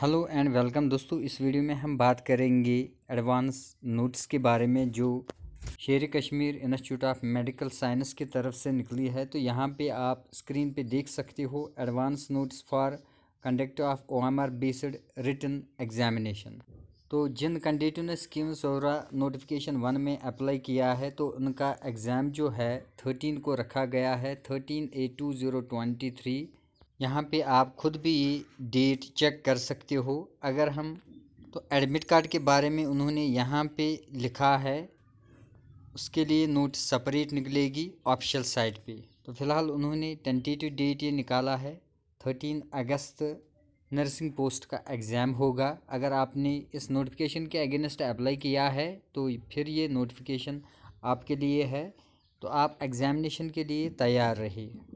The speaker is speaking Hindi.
हेलो एंड वेलकम दोस्तों इस वीडियो में हम बात करेंगे एडवांस नोट्स के बारे में जो Sher Kashmir institute of medical science की तरफ से निकली है तो यहाँ पे आप स्क्रीन पे देख सकते हो advance notes for conduct of O M R based written examination तो जिन कैंडिडेटों ने स्कीम सौरा नोटिफिकेशन वन में अप्लाई किया है तो उनका एग्ज़ाम जो है थर्टीन को रखा गया है thirteen eight two zero twenty three यहाँ पे आप खुद भी डेट चेक कर सकते हो अगर हम तो एडमिट कार्ड के बारे में उन्होंने यहाँ पे लिखा है उसके लिए नोट सेपरेट निकलेगी ऑफिशियल साइट पे तो फ़िलहाल उन्होंने टेंटेटिव डेट ये निकाला है थर्टीन अगस्त नर्सिंग पोस्ट का एग्ज़ाम होगा अगर आपने इस नोटिफिकेशन के अगेंस्ट अप्लाई किया है तो फिर ये नोटिफिकेशन आपके लिए है तो आप एग्ज़ामिनेशन के लिए तैयार रहिए